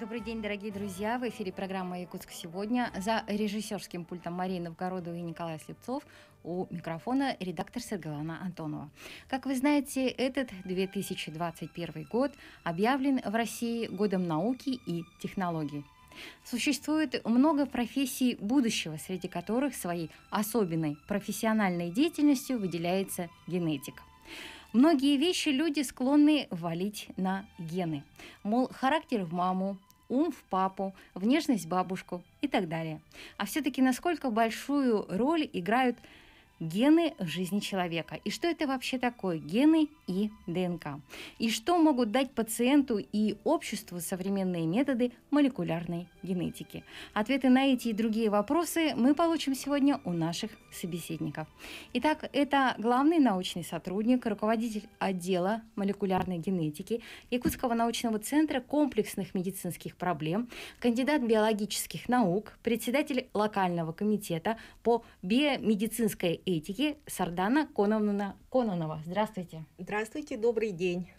Добрый день, дорогие друзья! В эфире программа «Якутск сегодня». За режиссерским пультом Марии Новгородова и Николая Слепцов у микрофона редактор Сергалана Антонова. Как вы знаете, этот 2021 год объявлен в России годом науки и технологий. Существует много профессий будущего, среди которых своей особенной профессиональной деятельностью выделяется генетик. Многие вещи люди склонны валить на гены. Мол, характер в маму, ум в папу, внешность в бабушку и так далее. А все-таки насколько большую роль играют гены в жизни человека. И что это вообще такое гены и ДНК? И что могут дать пациенту и обществу современные методы молекулярной генетики? Ответы на эти и другие вопросы мы получим сегодня у наших собеседников. Итак, это главный научный сотрудник, руководитель отдела молекулярной генетики Якутского научного центра комплексных медицинских проблем, кандидат биологических наук, председатель локального комитета по биомедицинской этики Сардана Коновна Кононова. Здравствуйте. Здравствуйте, добрый день.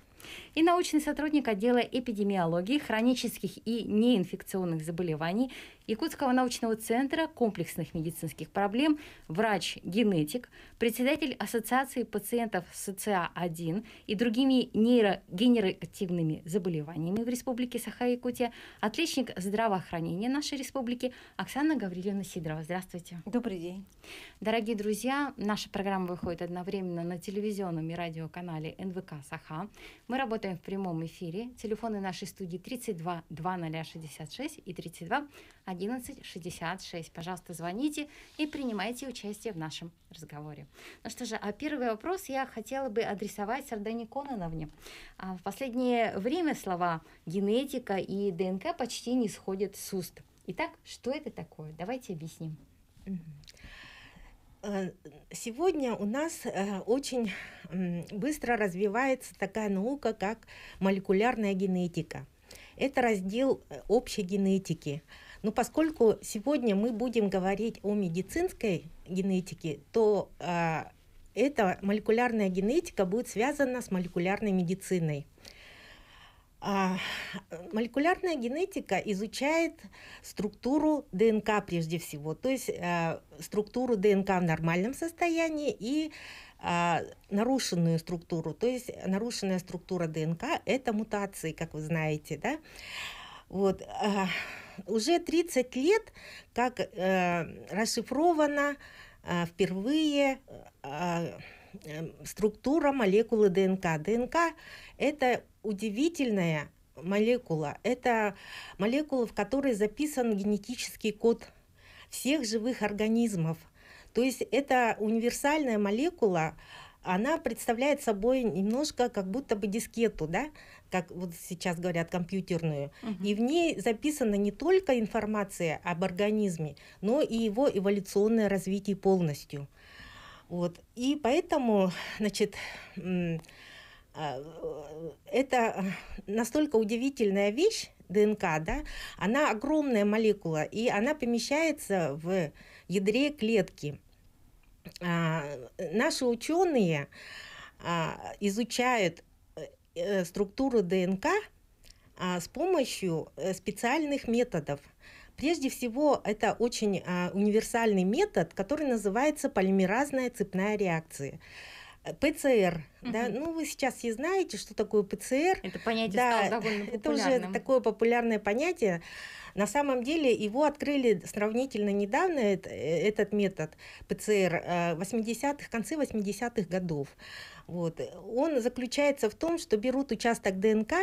И научный сотрудник отдела эпидемиологии, хронических и неинфекционных заболеваний Якутского научного центра комплексных медицинских проблем, врач-генетик, председатель Ассоциации пациентов СЦА-1 и другими нейрогенеративными заболеваниями в Республике Саха-Якутия, отличник здравоохранения нашей республики Оксана Гаврилевна Сидорова. Здравствуйте. Добрый день. Дорогие друзья, наша программа выходит одновременно на телевизионном и радиоканале НВК Саха. Мы работаем в прямом эфире. Телефоны нашей студии 32 2066 и 32 11 66. Пожалуйста, звоните и принимайте участие в нашем разговоре. Ну что же, а первый вопрос я хотела бы адресовать Сардане Кононовне. А, в последнее время слова генетика и ДНК почти не сходят с уст. Итак, что это такое? Давайте объясним. Э, сегодня у нас э, очень быстро развивается такая наука, как молекулярная генетика. Это раздел э, общей генетики. Но ну, поскольку сегодня мы будем говорить о медицинской генетике, то э, эта молекулярная генетика будет связана с молекулярной медициной. А, молекулярная генетика изучает структуру ДНК прежде всего, то есть э, структуру ДНК в нормальном состоянии и э, нарушенную структуру, то есть нарушенная структура ДНК – это мутации, как вы знаете, да? Вот. Э, уже 30 лет, как э, расшифрована э, впервые э, э, структура молекулы ДНК. ДНК – это удивительная молекула. Это молекула, в которой записан генетический код всех живых организмов. То есть это универсальная молекула, она представляет собой немножко как будто бы дискету, да? как вот сейчас говорят, компьютерную. Угу. И в ней записана не только информация об организме, но и его эволюционное развитие полностью. Вот. И поэтому, значит, а, это настолько удивительная вещь, ДНК, да, она огромная молекула, и она помещается в ядре клетки. А, наши ученые а, изучают Э, структуру ДНК а, с помощью э, специальных методов. Прежде всего, это очень а, универсальный метод, который называется полимеразная цепная реакция. ПЦР, угу. да, ну вы сейчас и знаете, что такое ПЦР. Это понятие да, стало довольно популярным. Это уже такое популярное понятие. На самом деле его открыли сравнительно недавно, этот метод ПЦР, 80-х, конце 80-х годов. Вот. Он заключается в том, что берут участок ДНК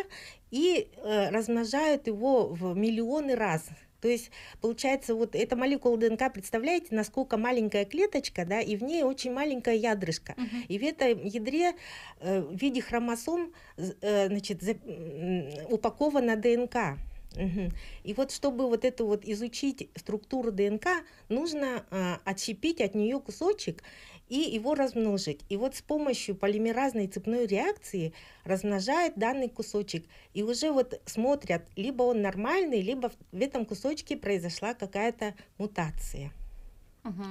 и э, размножают его в миллионы раз то есть, получается, вот эта молекула ДНК, представляете, насколько маленькая клеточка, да, и в ней очень маленькая ядрышко. Угу. И в этом ядре э, в виде хромосом э, значит, за, э, упакована ДНК. Угу. И вот чтобы вот эту вот изучить структуру ДНК, нужно э, отщепить от нее кусочек и его размножить. И вот с помощью полимеразной цепной реакции размножает данный кусочек. И уже вот смотрят, либо он нормальный, либо в этом кусочке произошла какая-то мутация.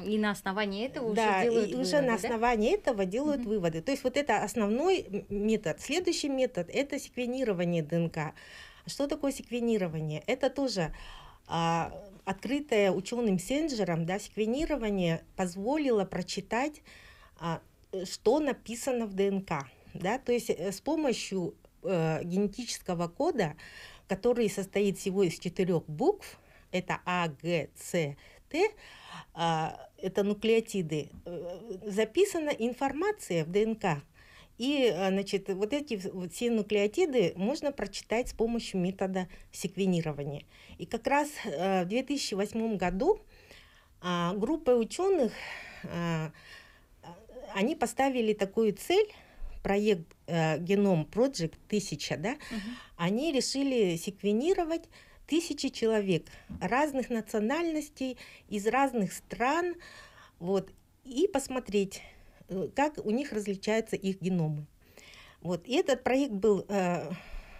И на основании этого да, уже делают и выводы, уже на да? основании этого делают угу. выводы. То есть вот это основной метод. Следующий метод – это секвенирование ДНК. Что такое секвенирование? Это тоже а, открытое ученым Сенджером да, секвенирование позволило прочитать, а, что написано в ДНК. Да? То есть э, с помощью э, генетического кода, который состоит всего из четырех букв, это А, Г, С, Т, а, это нуклеотиды, э, записана информация в ДНК, и а, значит, вот эти вот все нуклеотиды можно прочитать с помощью метода секвенирования. И как раз э, в 2008 году а, группа ученых а, они поставили такую цель проект э, геном Project 1000, да, угу. они решили секвенировать тысячи человек разных национальностей из разных стран, вот, и посмотреть, Э, как у них различаются их геномы. Вот. И этот проект был э,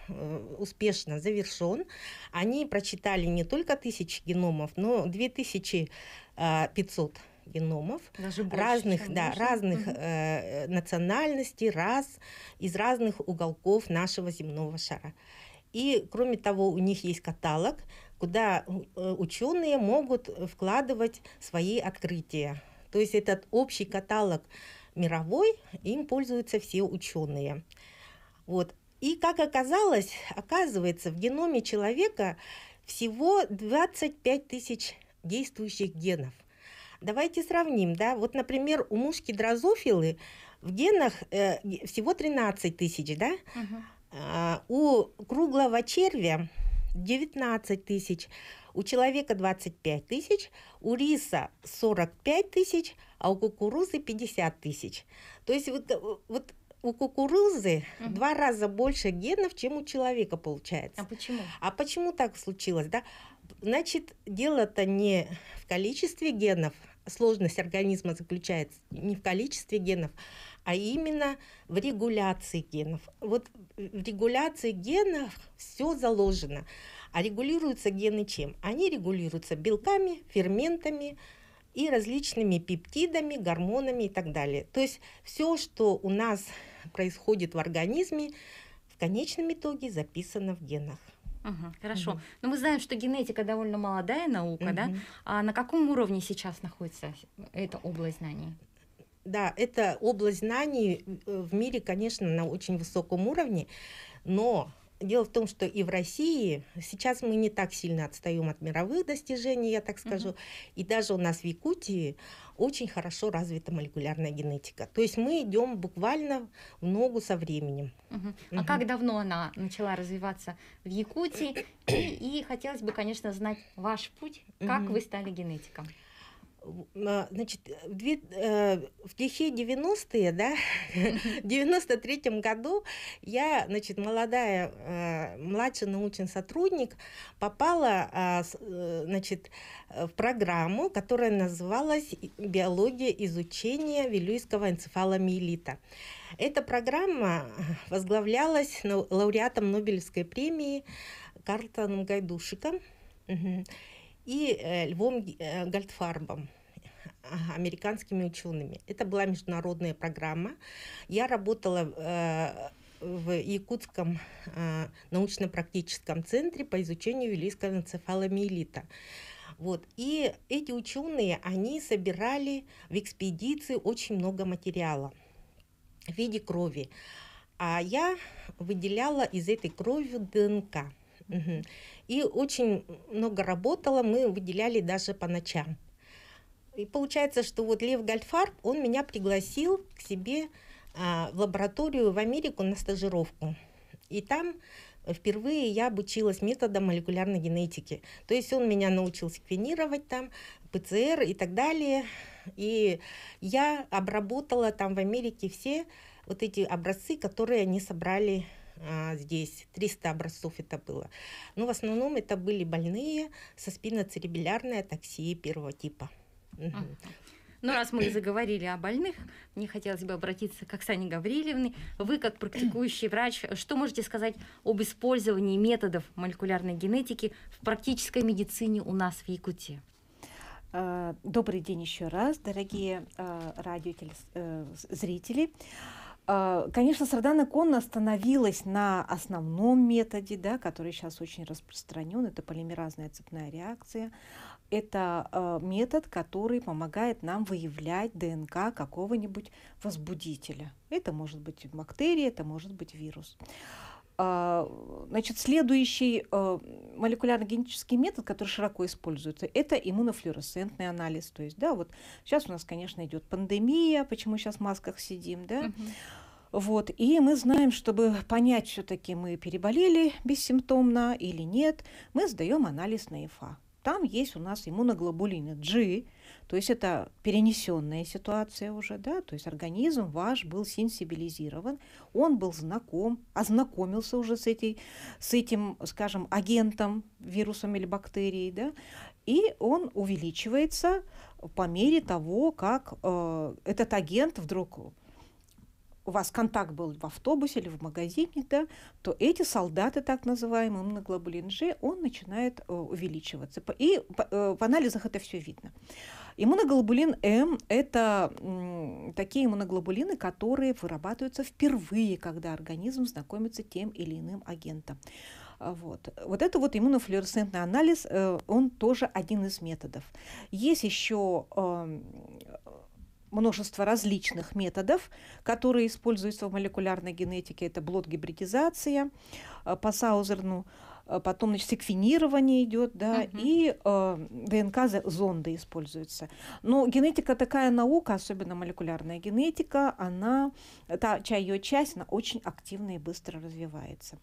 э успешно завершен. Они прочитали не только тысячи геномов, но 2500 э, геномов Даже больше, разных, да, разных э, национальностей, раз из разных уголков нашего земного шара. И кроме того, у них есть каталог, куда ученые могут вкладывать свои открытия. То есть этот общий каталог мировой, им пользуются все ученые. Вот. И как оказалось, оказывается, в геноме человека всего 25 тысяч действующих генов. Давайте сравним, да, вот, например, у мушки дрозофилы в генах э, всего 13 тысяч, да, угу. а, у круглого червя 19 тысяч, у человека 25 тысяч, у риса 45 тысяч, а у кукурузы 50 тысяч. То есть вот, вот у кукурузы угу. два раза больше генов, чем у человека получается. А почему? А почему так случилось, да? Значит, дело-то не в количестве генов, сложность организма заключается не в количестве генов, а именно в регуляции генов. Вот в регуляции генов все заложено. А регулируются гены чем? Они регулируются белками, ферментами, и различными пептидами, гормонами и так далее. То есть все, что у нас происходит в организме, в конечном итоге записано в генах. Угу, хорошо. Угу. Но мы знаем, что генетика довольно молодая наука, угу. да? А на каком уровне сейчас находится эта область знаний? Да, это область знаний э, в мире, конечно, на очень высоком уровне, но Дело в том, что и в России сейчас мы не так сильно отстаем от мировых достижений, я так скажу. Угу. И даже у нас в Якутии очень хорошо развита молекулярная генетика. То есть мы идем буквально в ногу со временем. Угу. Угу. А как давно она начала развиваться в Якутии? И, и хотелось бы, конечно, знать ваш путь, как угу. вы стали генетиком. А, значит, в, две, э, в тихие 90-е, да, в 93-м году я, значит, молодая, э, младший научный сотрудник попала, а, э, значит, в программу, которая называлась «Биология изучения вилюйского энцефаломиелита». Эта программа возглавлялась лауреатом Нобелевской премии Карлтоном Гайдушиком. Угу и э, Львом Гольдфарбом а, американскими учеными. Это была международная программа. Я работала э, в Якутском э, научно-практическом центре по изучению вилийского энцефаломиелита. Вот. И эти ученые, они собирали в экспедиции очень много материала в виде крови. А я выделяла из этой крови ДНК. Угу. И очень много работала, мы выделяли даже по ночам. И получается, что вот Лев Гальфарб, он меня пригласил к себе а, в лабораторию в Америку на стажировку. И там впервые я обучилась методам молекулярной генетики. То есть он меня научил секвенировать там, ПЦР и так далее. И я обработала там в Америке все вот эти образцы, которые они собрали а, здесь 300 образцов это было. Но ну, в основном это были больные со спиноцеребеллярной атаксией первого типа. Ну раз мы заговорили о больных, мне хотелось бы обратиться к Оксане Гаврилевне. Вы, как практикующий врач, что можете сказать об использовании методов молекулярной генетики в практической медицине у нас в Якутии? А, добрый день еще раз, дорогие а, радиозрители. Э, а, конечно, Сардана Конна остановилась на основном методе, да, который сейчас очень распространен, это полимеразная цепная реакция. Это а, метод, который помогает нам выявлять ДНК какого-нибудь возбудителя. Это может быть бактерия, это может быть вирус. А, значит, следующий а, молекулярно-генетический метод, который широко используется, это иммунофлюоресцентный анализ. То есть, да, вот сейчас у нас, конечно, идет пандемия, почему сейчас в масках сидим, да. Угу. Вот. И мы знаем, чтобы понять, все-таки мы переболели бессимптомно или нет, мы сдаем анализ на ИФА. Там есть у нас иммуноглобулины G, то есть это перенесенная ситуация уже, да, то есть организм ваш был сенсибилизирован, он был знаком, ознакомился уже с, этой, с этим, скажем, агентом, вирусом или бактерией, да, и он увеличивается по мере того, как э, этот агент вдруг у вас контакт был в автобусе или в магазине, да, то эти солдаты, так называемые, иммуноглобулин G, он начинает э, увеличиваться. И э, в анализах это все видно. Иммуноглобулин М – это такие иммуноглобулины, которые вырабатываются впервые, когда организм знакомится тем или иным агентом. Вот. вот это вот иммунофлюоресцентный анализ, э, он тоже один из методов. Есть еще эм, множество различных методов, которые используются в молекулярной генетике. Это блот-гибридизация э, по Саузерну, Э, потом значит, секвенирование идет, да, угу. и э, ДНК зонды используются. Но генетика такая наука, особенно молекулярная генетика, она, та ее часть, она очень активно и быстро развивается.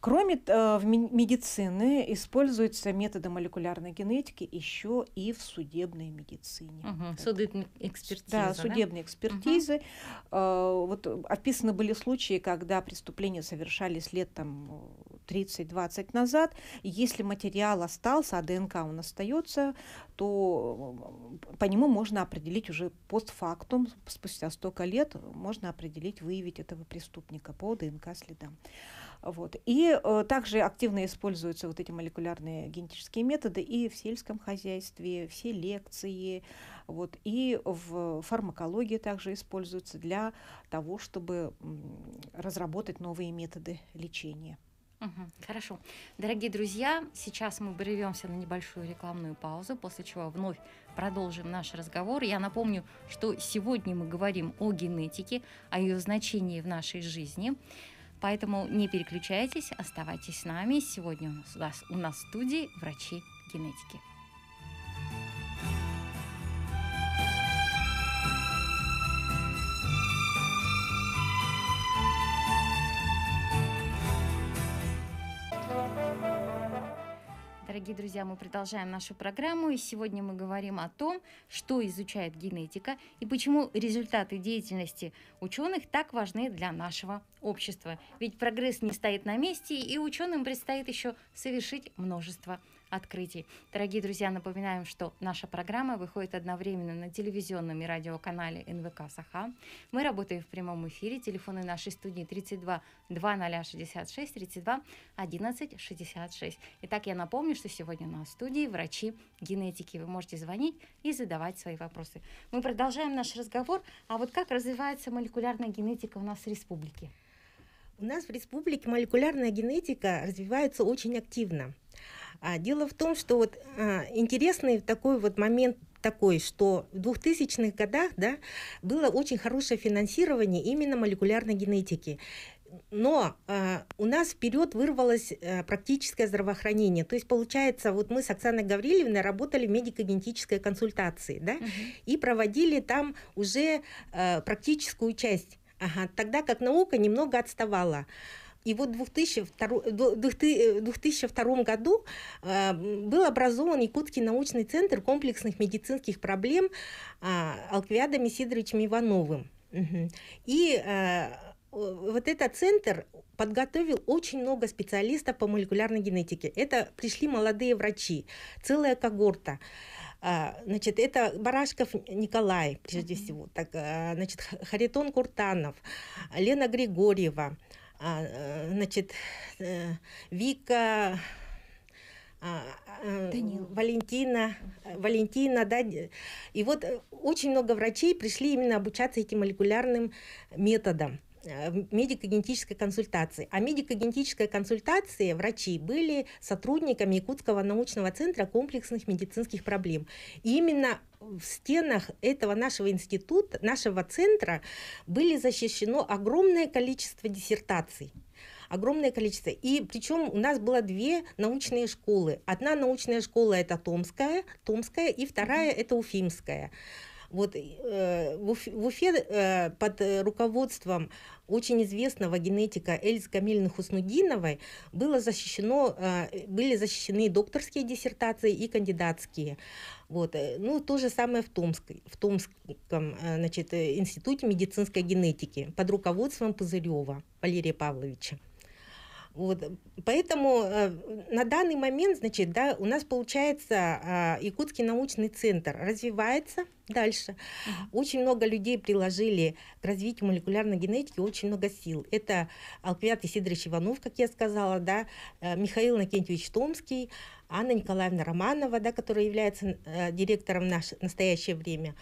Кроме э, в медицины используются методы молекулярной генетики еще и в судебной медицине. Угу, судебная экспертиза. Да, да? судебные экспертизы. Угу. Э, вот описаны были случаи, когда преступления совершались лет там. 30-20 назад. Если материал остался, а ДНК он остается, то по нему можно определить уже постфактум, спустя столько лет можно определить, выявить этого преступника по ДНК следам. Вот. И э, также активно используются вот эти молекулярные генетические методы и в сельском хозяйстве, все лекции, вот, и в фармакологии также используются для того, чтобы разработать новые методы лечения. Хорошо. Дорогие друзья, сейчас мы прервемся на небольшую рекламную паузу, после чего вновь продолжим наш разговор. Я напомню, что сегодня мы говорим о генетике, о ее значении в нашей жизни. Поэтому не переключайтесь, оставайтесь с нами. Сегодня у нас у нас в студии врачи генетики. дорогие друзья, мы продолжаем нашу программу, и сегодня мы говорим о том, что изучает генетика и почему результаты деятельности ученых так важны для нашего общества. Ведь прогресс не стоит на месте, и ученым предстоит еще совершить множество открытий. Дорогие друзья, напоминаем, что наша программа выходит одновременно на телевизионном и радиоканале НВК «Саха». Мы работаем в прямом эфире. Телефоны нашей студии 32 2066 32 11 66. Итак, я напомню, что сегодня у нас в студии врачи генетики. Вы можете звонить и задавать свои вопросы. Мы продолжаем наш разговор. А вот как развивается молекулярная генетика у нас в республике? У нас в республике молекулярная генетика развивается очень активно. А, дело в том, что вот а, интересный такой вот момент такой, что в 2000-х годах да, было очень хорошее финансирование именно молекулярной генетики. Но э, у нас вперед вырвалось э, практическое здравоохранение. То есть, получается, вот мы с Оксаной Гаврилевной работали в медико-генетической консультации, да, угу. и проводили там уже э, практическую часть. Ага, тогда как наука немного отставала. И вот в 2002, 2002 э, э, году э, был образован Якутский научный центр комплексных медицинских проблем а, Алквиадом Сидоровичем Ивановым. И вот этот центр подготовил очень много специалистов по молекулярной генетике. Это пришли молодые врачи, целая когорта. А, значит, это Барашков Николай, прежде всего, так, значит, Харитон Куртанов, Лена Григорьева, а, э, значит, э, Вика, а, э, Данил. Валентина, Валентина, да. И вот очень много врачей пришли именно обучаться этим молекулярным методам. Э, медико-генетической консультации. А медико-генетической консультации врачи были сотрудниками Якутского научного центра комплексных медицинских проблем. И именно в стенах этого нашего института, нашего центра были защищено огромное количество диссертаций огромное количество. И причем у нас было две научные школы. Одна научная школа это Томская, Томская, и вторая это Уфимская. Вот э, в, Уфе, в Уфе э, под руководством очень известного генетика Эльзы Камильны Хуснудиновой было защищено, э, были защищены докторские диссертации и кандидатские. Вот. Э, ну, то же самое в, Томск, в Томском э, значит, э, институте медицинской генетики под руководством Пузырева Валерия Павловича. Вот. Поэтому э, на данный момент, значит, да, у нас получается а, Якутский научный центр развивается дальше. Очень много людей приложили к развитию молекулярной генетики, очень много сил. Это Алквиат Исидорович Иванов, как я сказала, да, э, Михаил Накентьевич Томский, Анна Николаевна Романова, да, которая является э, директором в настоящее время.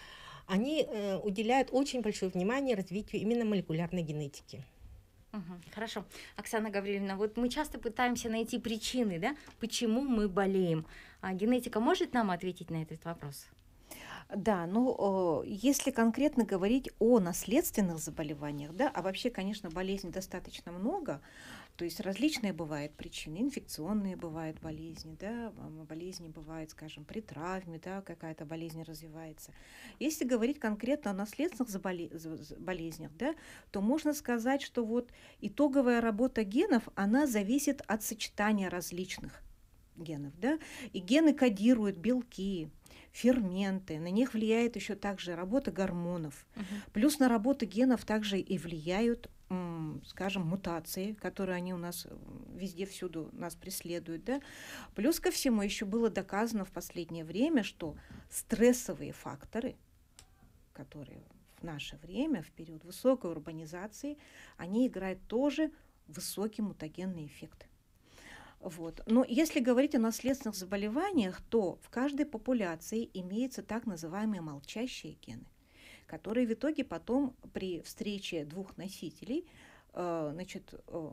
Они уделяют очень большое внимание развитию именно молекулярной генетики хорошо. Оксана Гавриловна, вот мы часто пытаемся найти причины, да, почему мы болеем. А генетика может нам ответить на этот вопрос? Да, ну если конкретно говорить о наследственных заболеваниях, да, а вообще, конечно, болезней достаточно много, то есть различные бывают причины, инфекционные бывают болезни, да, болезни бывают, скажем, при травме, да, какая-то болезнь развивается. Если говорить конкретно о наследственных болезнях, да, то можно сказать, что вот итоговая работа генов, она зависит от сочетания различных генов, да, и гены кодируют белки, ферменты, на них влияет еще также работа гормонов. Угу. Плюс на работу генов также и влияют скажем, мутации, которые они у нас э, везде, всюду нас преследуют. Да? Плюс ко всему еще было доказано в последнее время, что стрессовые факторы, которые в наше время, в период высокой урбанизации, они играют тоже высокий мутагенный эффект. Вот. Но если говорить о наследственных заболеваниях, то в каждой популяции имеются так называемые молчащие гены которые в итоге потом при встрече двух носителей, э, значит, э,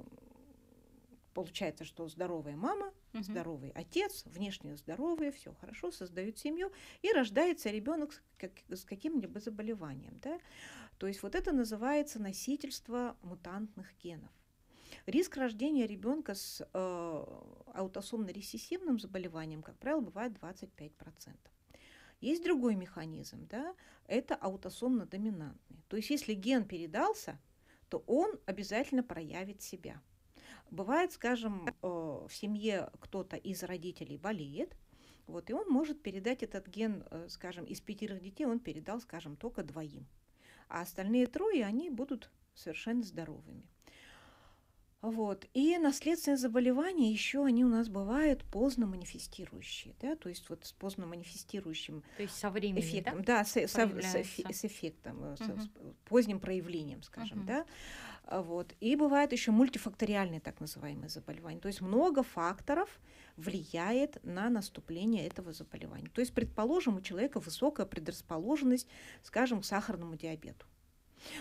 получается, что здоровая мама, угу. здоровый отец, внешне здоровые, все хорошо, создают семью, и рождается ребенок с каким-нибудь заболеванием. Да? То есть вот это называется носительство мутантных генов. Риск рождения ребенка с э, аутосомно-рецессивным заболеванием, как правило, бывает 25%. процентов. Есть другой механизм, да, это аутосомно-доминантный. То есть если ген передался, то он обязательно проявит себя. Бывает, скажем, э, в семье кто-то из родителей болеет, вот, и он может передать этот ген, э, скажем, из пятерых детей он передал, скажем, только двоим. А остальные трое, они будут совершенно здоровыми. Вот. И наследственные заболевания еще они у нас бывают поздно манифестирующие, да, то есть вот с поздно манифестирующим то есть со временем, эффектом, да, да с, со, с, с эффектом, угу. с поздним проявлением, скажем, угу. да, а вот. И бывают еще мультифакториальные так называемые заболевания, то есть много факторов влияет на наступление этого заболевания. То есть, предположим, у человека высокая предрасположенность, скажем, к сахарному диабету.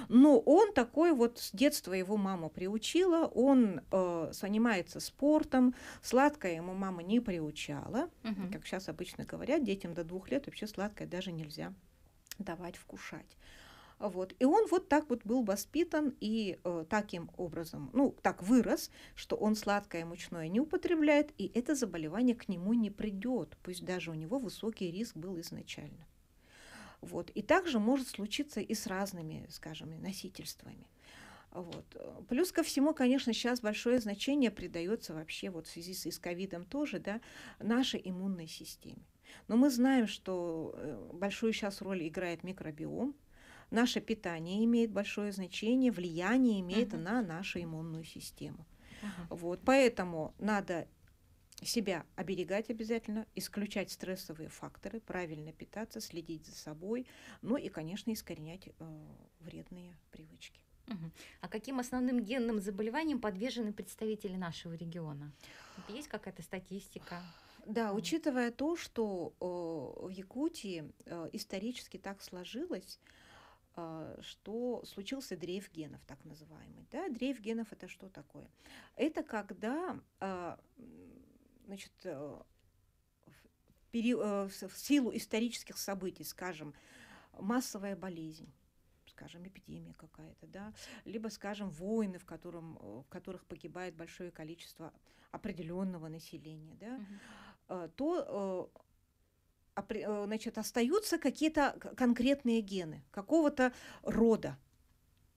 Но ну, он такой вот с детства его мама приучила, он э, занимается спортом, сладкое ему мама не приучала. Угу. Как сейчас обычно говорят, детям до двух лет вообще сладкое даже нельзя давать вкушать. Вот. И он вот так вот был воспитан и э, таким образом, ну, так вырос, что он сладкое и мучное не употребляет, и это заболевание к нему не придет, пусть даже у него высокий риск был изначально. Вот. И также может случиться и с разными, скажем, носительствами. Вот. Плюс ко всему, конечно, сейчас большое значение придается вообще вот в связи с ковидом тоже да, нашей иммунной системе. Но мы знаем, что э, большую сейчас роль играет микробиом, наше питание имеет большое значение, влияние имеет uh-huh. на нашу иммунную систему. Uh-huh. Вот, поэтому надо себя оберегать обязательно, исключать стрессовые факторы, правильно питаться, следить за собой, ну и, конечно, искоренять э, вредные привычки. Угу. А каким основным генным заболеваниям подвержены представители нашего региона? есть какая-то статистика? Да, учитывая то, что э, в Якутии э, исторически так сложилось, э, что случился дрейф генов, так называемый. Да? Дрейф генов это что такое? Это когда э, значит, э, пери... Э, в силу исторических событий, скажем, массовая болезнь, скажем, эпидемия какая-то, да, либо, скажем, войны, в, котором, э, в которых погибает большое количество определенного населения, да, угу. то значит, остаются какие-то конкретные гены какого-то рода,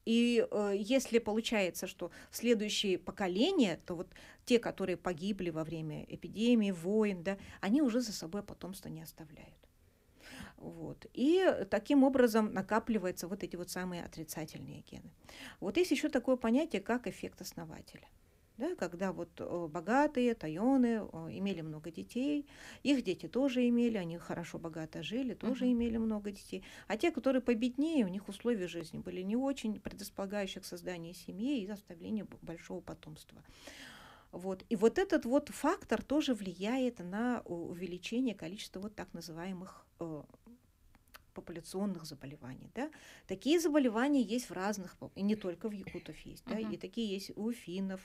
и э, если получается, что следующие поколения, то вот те, которые погибли во время эпидемии, войн, да, они уже за собой потомство не оставляют. Вот. И таким образом накапливаются вот эти вот самые отрицательные гены. Вот есть еще такое понятие, как эффект основателя да, когда вот э, богатые тайоны э, имели много детей, их дети тоже имели, они хорошо богато жили, тоже uh-huh. имели много детей. А те, которые победнее, у них условия жизни были не очень предрасполагающих к созданию семьи и оставлению большого потомства. Вот. И вот этот вот фактор тоже влияет на э, увеличение количества вот так называемых популяционных заболеваний. Да? Такие заболевания есть в разных, и не только в якутов есть, да? uh-huh. и такие есть у финнов,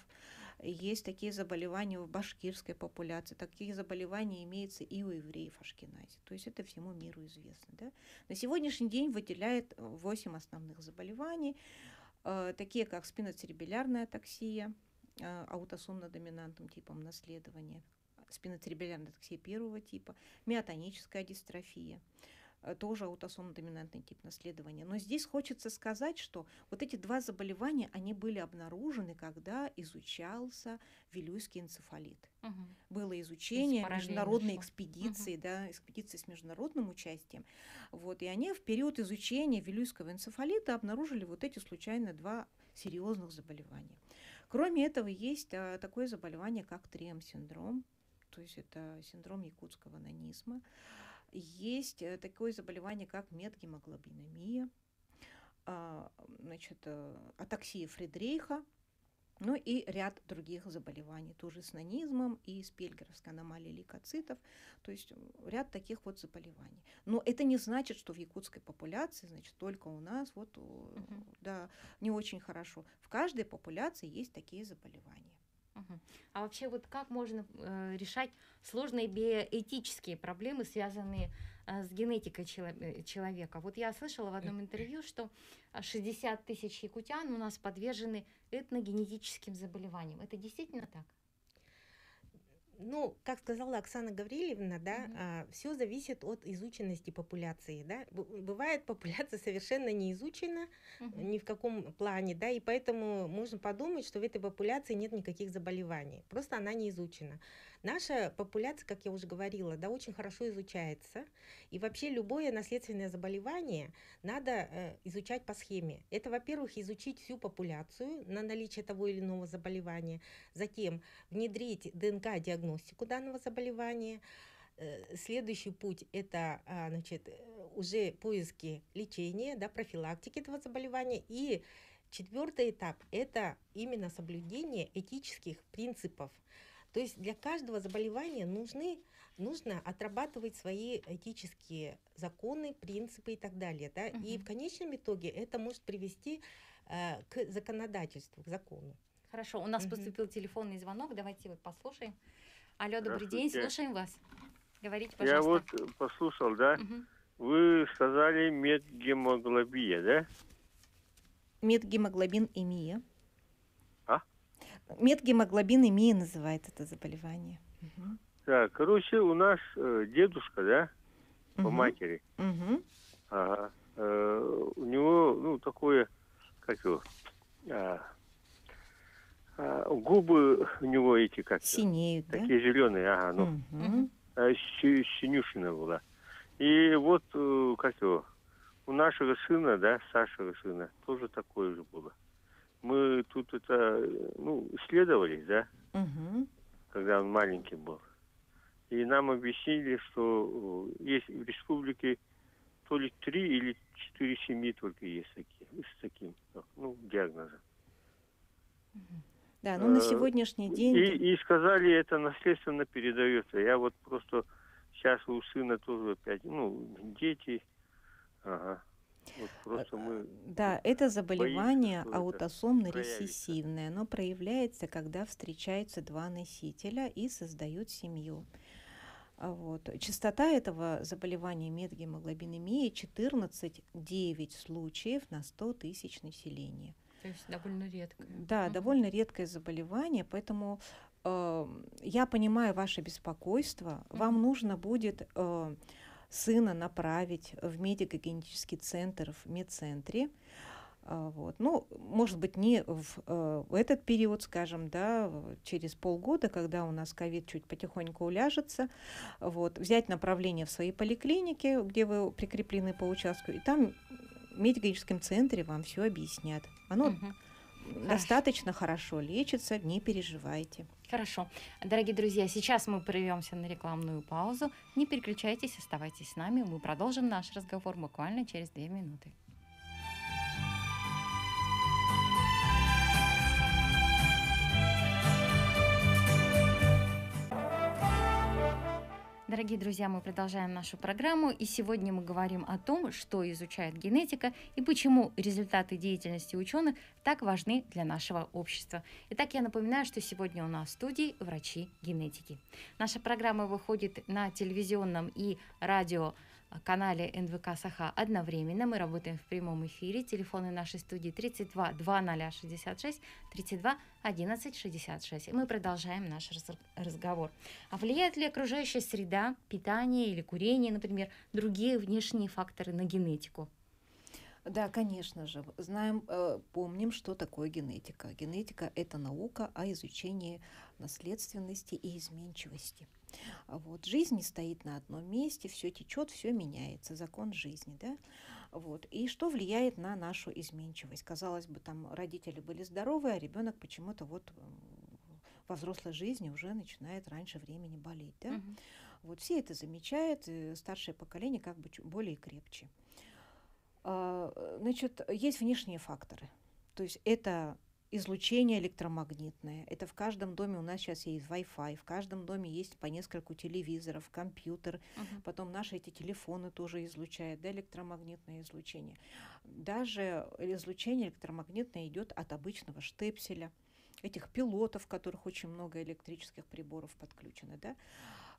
есть такие заболевания в башкирской популяции, такие заболевания имеются и у евреев ашкенази. То есть это всему миру известно. Да? На сегодняшний день выделяет 8 э, основных заболеваний, э, такие как спиноцеребелярная атаксия, э, аутосомно-доминантным типом наследования, спиноцеребелярная токсия первого типа, миотоническая дистрофия – Э, тоже аутосомно-доминантный тип наследования. Но здесь хочется сказать, что вот эти два заболевания, они были обнаружены, когда изучался вилюйский энцефалит. Угу. Было изучение международной шло. экспедиции, угу. да, экспедиции с международным участием. Вот, и они в период изучения вилюйского энцефалита обнаружили вот эти случайно два серьезных заболевания. Кроме этого, есть э, такое заболевание, как ТРЕМ-синдром, то есть это синдром якутского нанизма. Есть э, такое заболевание, как метгемоглобиномия, а, значит, э, атаксия Фридрейха, ну и ряд других заболеваний, тоже с нанизмом и с пельгеровской аномалией лейкоцитов, то есть ряд таких вот заболеваний. Но это не значит, что в якутской популяции, значит, только у нас вот, угу. да, не очень хорошо. В каждой популяции есть такие заболевания. А вообще вот как можно э, решать сложные биоэтические проблемы, связанные э, с генетикой чело- э, человека? Вот я слышала в одном интервью, что 60 тысяч якутян у нас подвержены этногенетическим заболеваниям. Это действительно так? ну, как сказала Оксана Гаврилевна, да, угу. а, все зависит от изученности популяции, да. Бывает популяция совершенно не изучена угу. ни в каком плане, да, и поэтому можно подумать, что в этой популяции нет никаких заболеваний, просто она не изучена. Наша популяция, как я уже говорила, да, очень хорошо изучается. И вообще любое наследственное заболевание надо э, изучать по схеме. Это, во-первых, изучить всю популяцию на наличие того или иного заболевания, затем внедрить ДНК-диагностику данного заболевания. Э, следующий путь – это а, значит, уже поиски лечения, да, профилактики этого заболевания. И четвертый этап – это именно соблюдение этических принципов. То есть для каждого заболевания нужны, нужно отрабатывать свои этические законы, принципы и так далее. Да? Угу. И в конечном итоге это может привести э, к законодательству, к закону. Хорошо, у нас угу. поступил телефонный звонок, давайте его послушаем. Алло, добрый день, слушаем вас. Говорите, пожалуйста. Я вот э, послушал, да? Угу. Вы сказали медгемоглобия, да? Медгемоглобин эмия медгемоглобинемия называет это заболевание. Угу. Да, короче, у нас э, дедушка, да, угу. по матери. Угу. Ага. Э, у него, ну, такое, как его, а, а, губы у него эти как Синеют, такие зеленые, ага, ну. Угу. А, синюшина была. И вот, э, как его, у нашего сына, да, Сашего сына, тоже такое же было мы тут это, ну, исследовали, да, угу. когда он маленький был. И нам объяснили, что э, есть в республике то ли три или четыре семьи только есть такие, с таким, ну, диагнозом. Да, ну на э, сегодняшний день... И, и сказали, это наследственно передается. Я вот просто сейчас у сына тоже опять, ну, дети, ага, вот э, мы да, это заболевание боимся, аутосомно-рецессивное. Оно проявляется, когда встречаются два носителя и создают семью. А вот. Частота этого заболевания медгемоглобинемии 14,9 случаев на 100 тысяч населения. То есть довольно редкое. Да, угу. довольно редкое заболевание, поэтому э, я понимаю ваше беспокойство. Угу. Вам нужно будет э, сына направить в медико-генетический центр в медцентре. А, вот. Ну, может быть, не в, э, в этот период, скажем, да, через полгода, когда у нас ковид чуть потихоньку уляжется, вот, взять направление в своей поликлинике, где вы прикреплены по участку, и там в медико-генетическом центре вам все объяснят. Оно угу. достаточно хорошо. хорошо лечится, не переживайте. Хорошо. Дорогие друзья, сейчас мы прервемся на рекламную паузу. Не переключайтесь, оставайтесь с нами. Мы продолжим наш разговор буквально через две минуты. Дорогие друзья, мы продолжаем нашу программу, и сегодня мы говорим о том, что изучает генетика и почему результаты деятельности ученых так важны для нашего общества. Итак, я напоминаю, что сегодня у нас в студии врачи генетики. Наша программа выходит на телевизионном и радио канале НВК Саха одновременно. Мы работаем в прямом эфире. Телефоны нашей студии 32 2066, 32 11 И мы продолжаем наш разговор. А влияет ли окружающая среда, питание или курение, например, другие внешние факторы на генетику? Да, конечно же. Знаем, э, помним, что такое генетика. Генетика – это наука о изучении наследственности и изменчивости. А вот. Жизнь не стоит на одном месте, все течет, все меняется, закон жизни. Да? Вот. И что влияет на нашу изменчивость? Казалось бы, там родители были здоровы, а ребенок почему-то вот э, во взрослой жизни уже начинает раньше времени болеть. Да? Угу. Вот все это замечают, э, старшее поколение как бы более крепче. А, значит, есть внешние факторы. То есть это излучение электромагнитное. Это в каждом доме у нас сейчас есть Wi-Fi, в каждом доме есть по нескольку телевизоров, компьютер, uh-huh. потом наши эти телефоны тоже излучают, да, электромагнитное излучение. Даже излучение электромагнитное идет от обычного штепселя этих пилотов, в которых очень много электрических приборов подключено, да,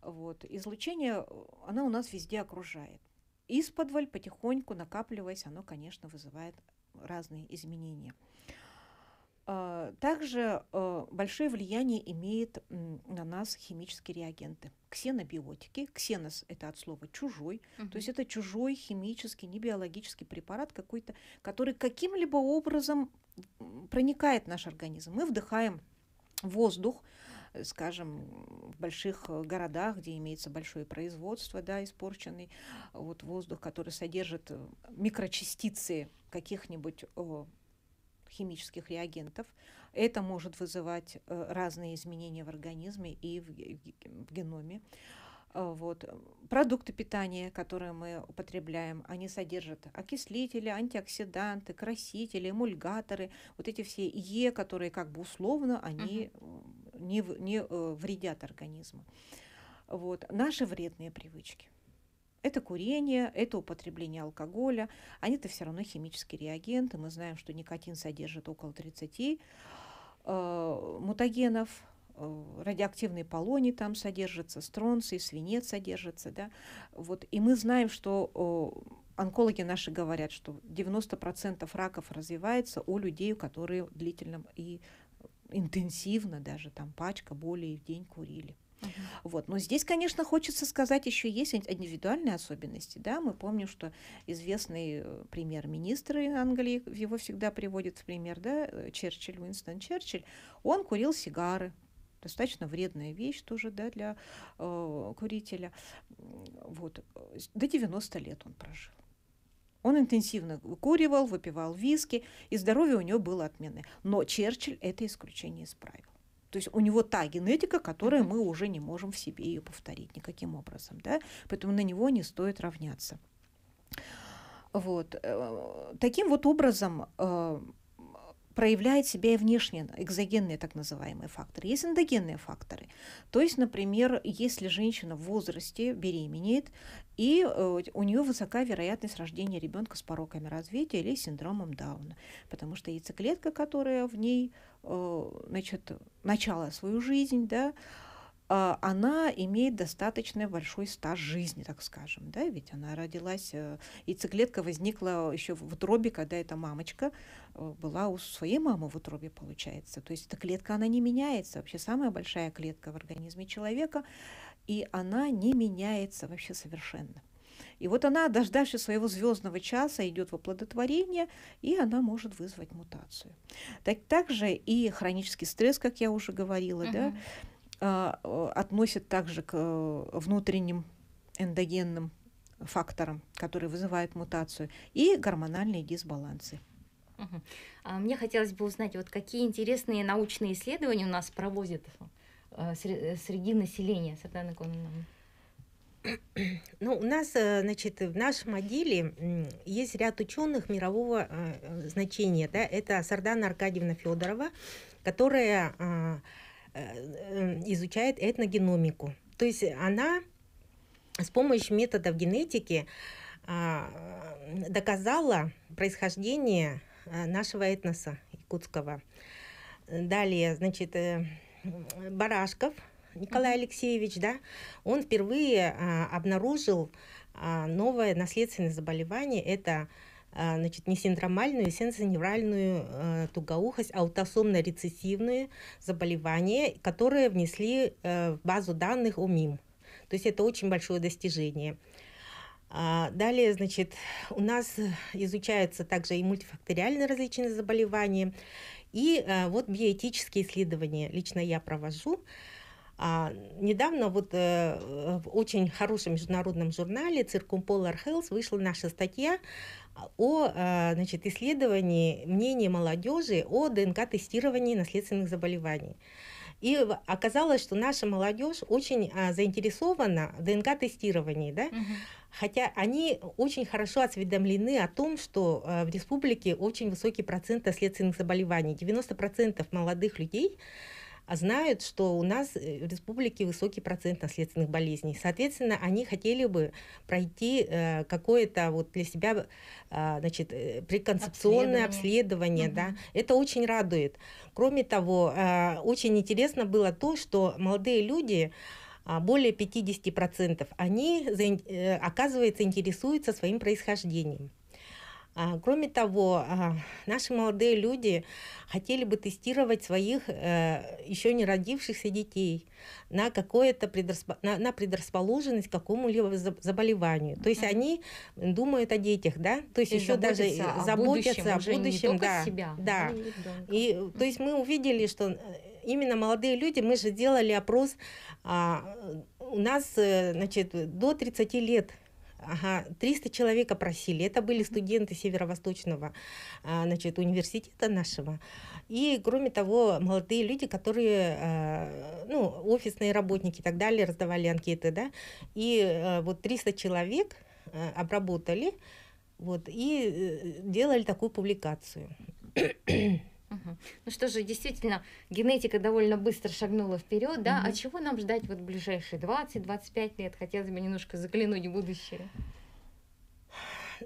вот, излучение, э, она у нас везде окружает из подваль потихоньку накапливаясь, оно, конечно, вызывает разные изменения. А, также а, большое влияние имеет на нас химические реагенты. Ксенобиотики. Ксенос – это от слова «чужой». Угу. То есть это чужой химический, не биологический препарат какой-то, который каким-либо образом проникает в наш организм. Мы вдыхаем воздух, скажем, в больших э, городах, где имеется большое производство, да, испорченный вот воздух, который содержит э, микрочастицы каких-нибудь химических реагентов. Это может вызывать э, разные изменения в организме и в геноме. Вот. Продукты питания, которые мы употребляем, они содержат окислители, антиоксиданты, красители, эмульгаторы, вот эти все Е, которые как бы условно, они угу не, не э, вредят организму. Вот. Наши вредные привычки. Это курение, это употребление алкоголя. Они-то все равно химические реагенты. Мы знаем, что никотин содержит около 30 э, мутагенов, э, радиоактивные полоний там содержатся, стронций, свинец содержится. Да? Вот. И мы знаем, что э, онкологи наши говорят, что 90% раков развивается у людей, у которых длительном и интенсивно даже там пачка более в день курили. Uh-huh. Вот. Но здесь, конечно, хочется сказать, еще есть индивидуальные особенности. Да? Мы помним, что известный э, премьер-министр Англии, его всегда приводит в пример, да, э, Черчилль, Уинстон Черчилль, он курил сигары, достаточно вредная вещь тоже да, для э, курителя. Вот. Э, до 90 лет он прожил. Он интенсивно куривал, выпивал виски, и здоровье у него было отменное. Но Черчилль это исключение исправил. То есть у него та генетика, которую мы уже не можем в себе ее повторить никаким образом. Да? Поэтому на него не стоит равняться. Вот. Э, таким вот образом э, проявляет себя и внешне, экзогенные так называемые факторы. Есть эндогенные факторы. То есть, например, если женщина в возрасте беременеет, и э, у нее высока вероятность рождения ребенка с пороками развития или синдромом Дауна, потому что яйцеклетка, которая в ней э, значит, начала свою жизнь, да, а, она имеет достаточно большой стаж жизни, так скажем, да, ведь она родилась, э, яйцеклетка возникла еще в утробе, когда эта мамочка э, была у своей мамы в утробе, получается. То есть эта клетка, она не меняется, вообще самая большая клетка в организме человека, и она не меняется вообще совершенно. И вот она, дождавшись своего звездного часа, идет в оплодотворение, и она может вызвать мутацию. Так, также и хронический стресс, как я уже говорила, uh-huh. да, а, относят также к э, внутренним эндогенным факторам, которые вызывают мутацию, и гормональные дисбалансы. А мне хотелось бы узнать, вот какие интересные научные исследования у нас проводят э, э, среди населения, Светлана Ну, у нас, значит, в нашем отделе есть ряд ученых мирового значения. Да? Это Сардана Аркадьевна Федорова, которая а, Э, э, изучает этногеномику. То есть она с помощью методов генетики а, доказала происхождение э, нашего этноса якутского. Далее, значит, Барашков Николай Алексеевич, да, он впервые а, обнаружил а, новое наследственное заболевание – это а, значит, не синдромальную, сенсоневральную а, тугоухость, а аутосомно-рецессивные заболевания, которые внесли э, в базу данных ОМИМ. То есть это очень большое достижение. А, далее, значит, у нас изучаются также и мультифакториальные различные заболевания, и э, вот биоэтические исследования лично я провожу. А, недавно вот э, в очень хорошем международном журнале Circumpolar Health вышла наша статья о э, значит, исследовании мнения молодежи о ДНК-тестировании наследственных заболеваний. И оказалось, что наша молодежь очень а, заинтересована в ДНК-тестировании, да? угу. хотя они очень хорошо осведомлены о том, что а, в республике очень высокий процент наследственных заболеваний. 90% молодых людей а знают, что у нас э, в республике высокий процент наследственных болезней. Соответственно, они хотели бы пройти э, какое-то вот для себя а, э, значит, преконцепционное обследование. обследование угу. да. Это очень радует. Кроме того, э, очень интересно было то, что молодые люди а, более 50%, они, э, оказывается, интересуются своим происхождением. А, кроме того, а, наши молодые люди хотели бы тестировать своих э, еще не родившихся детей на, какое-то предрасп... на, на предрасположенность к какому-либо заболеванию. То есть они думают о детях, да? То есть и еще даже о заботятся о будущем, о будущем не да. Себя, а да. И, то есть мы увидели, что э, именно молодые люди, мы же делали опрос, у нас, э, значит, до 30 лет Ага, 300 человек опросили. Это были студенты Северо-Восточного а, значит, университета нашего. И, кроме того, молодые люди, которые, а, ну, офисные работники и так далее, раздавали анкеты, да. И а, вот 300 человек обработали, вот, и э, делали такую публикацию. Угу. Ну что же, действительно, генетика довольно быстро шагнула вперед, да? Угу. А чего нам ждать вот в ближайшие 20-25 лет? Хотелось бы немножко заглянуть в будущее.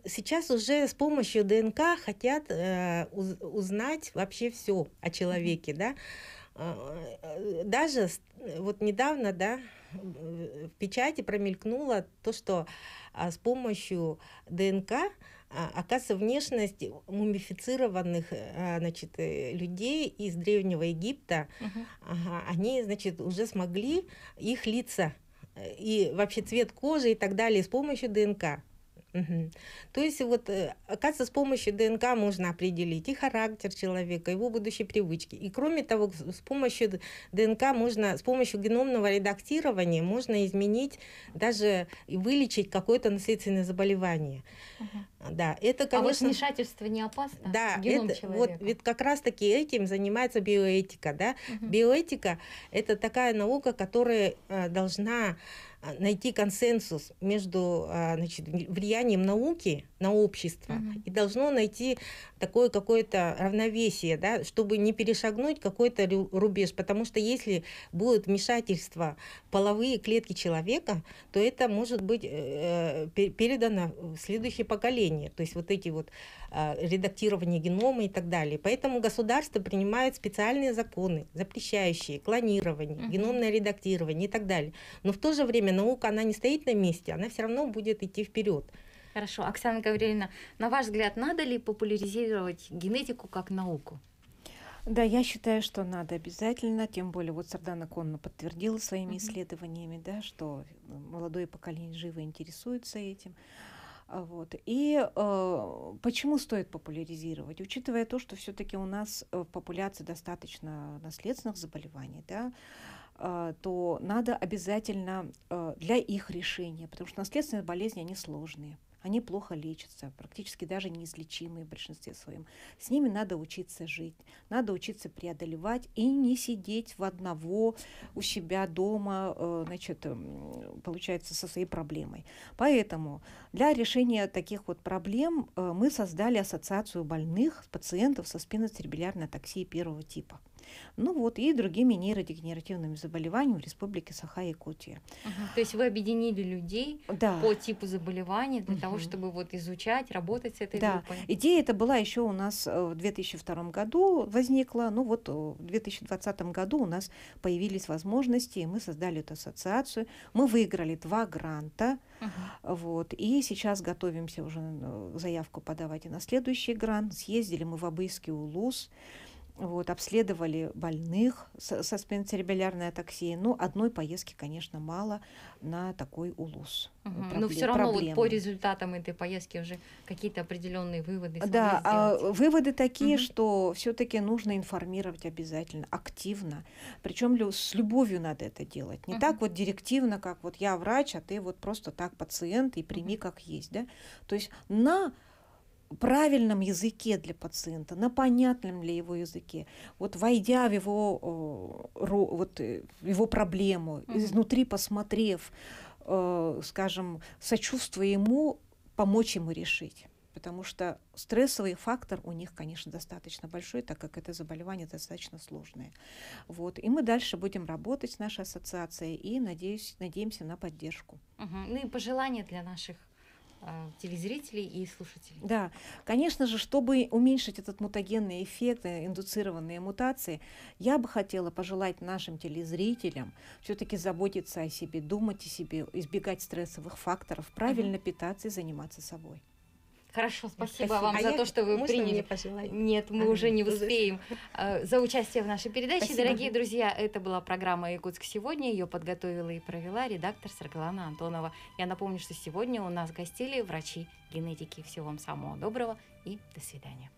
Сейчас уже с помощью ДНК хотят э, уз узнать вообще все о человеке, да? А, э, даже вот недавно, да, в печати промелькнуло то, что а, с помощью ДНК а, а оказывается, внешность мумифицированных э, значит, э, людей из Древнего Египта, угу. ага, они значит, уже смогли их лица э, и вообще цвет кожи и так далее с помощью ДНК Угу. То есть вот, э, оказывается, с помощью ДНК можно определить и характер человека, его будущие привычки. И кроме того, с помощью ДНК можно, с помощью геномного редактирования можно изменить даже вылечить какое-то наследственное заболевание. Угу. Да, это, конечно... А вот вмешательство не опасно? Да, Геном это, человека. вот ведь как раз-таки этим занимается биоэтика. Да? Угу. Биоэтика – это такая наука, которая э, должна а, найти консенсус между а, значит, влиянием науки на общество угу. и должно найти такое какое-то равновесие, да, чтобы не перешагнуть какой-то рубеж, потому что если будет вмешательство половые клетки человека, то это может быть э, э передано в следующее поколение, то есть вот эти вот Э, редактирование генома и так далее. Поэтому государство принимает специальные законы, запрещающие клонирование, uh-huh. геномное редактирование и так далее. Но в то же время наука, она не стоит на месте, она все равно будет идти вперед. Хорошо. Оксана Гавриловна, на ваш взгляд, надо ли популяризировать генетику как науку? Да, я считаю, что надо обязательно, тем более вот Сардана Конна подтвердила своими mm-hmm. исследованиями, да, что молодое поколение живо интересуется этим. А, вот. И э, почему стоит популяризировать? Учитывая то, что все-таки у нас э, в популяции достаточно наследственных заболеваний, да, э, то надо обязательно э, для их решения, потому что наследственные болезни, они сложные. Они плохо лечатся, практически даже неизлечимые в большинстве своем. С ними надо учиться жить, надо учиться преодолевать и не сидеть в одного у себя дома, э, значит, эм, получается, со своей проблемой. Поэтому для решения таких вот проблем э, мы создали ассоциацию больных пациентов со спиноцеребеллярной атаксией первого типа – ну вот, и другими нейродегенеративными заболеваниями в Республике Саха-Якутия. Угу. То есть вы объединили людей да. по типу заболевания для угу. того, чтобы вот изучать, работать с этой да. группой? Идея эта была еще у нас э, в 2002 году возникла, ну вот э, в 2020 году у нас появились возможности, и мы создали эту ассоциацию. Мы выиграли два гранта, угу. вот, и сейчас готовимся уже э, заявку подавать и на следующий грант. Съездили мы в Абыйский Улус, вот, обследовали больных со спинцеребеллярной атаксией. Но ну, одной поездки, конечно, мало на такой УЛУС. Угу. Проблем, Но все равно вот по результатам этой поездки уже какие-то определенные выводы. Да, а, выводы такие, угу. что все-таки нужно информировать обязательно, активно. Причем с любовью надо это делать. Не угу. так вот директивно, как вот я врач, а ты вот просто так пациент и прими угу. как есть. Да? То есть на правильном языке для пациента, на понятном ли его языке, вот войдя в его, э, вот, э, его проблему, угу. изнутри посмотрев, э, скажем, сочувствуя ему, помочь ему решить потому что стрессовый фактор у них, конечно, достаточно большой, так как это заболевание достаточно сложное. Вот. И мы дальше будем работать с нашей ассоциацией и, надеюсь, надеемся на поддержку. Угу. Ну и пожелания для наших а, телезрителей и слушателей. Да, конечно же, чтобы уменьшить этот мутагенный эффект, э, индуцированные мутации, я бы хотела пожелать нашим телезрителям все-таки заботиться о себе, думать о себе, избегать стрессовых факторов, правильно угу. питаться и заниматься собой. Хорошо, спасибо, спасибо. вам а за я... то, что вы Можно приняли. Мне Нет, мы а, уже не успеем. Э, за участие в нашей передаче, спасибо. дорогие друзья, это была программа Якутск сегодня. Ее подготовила и провела редактор Саргалана Антонова. Я напомню, что сегодня у нас гостили врачи генетики. Всего вам самого доброго и до свидания.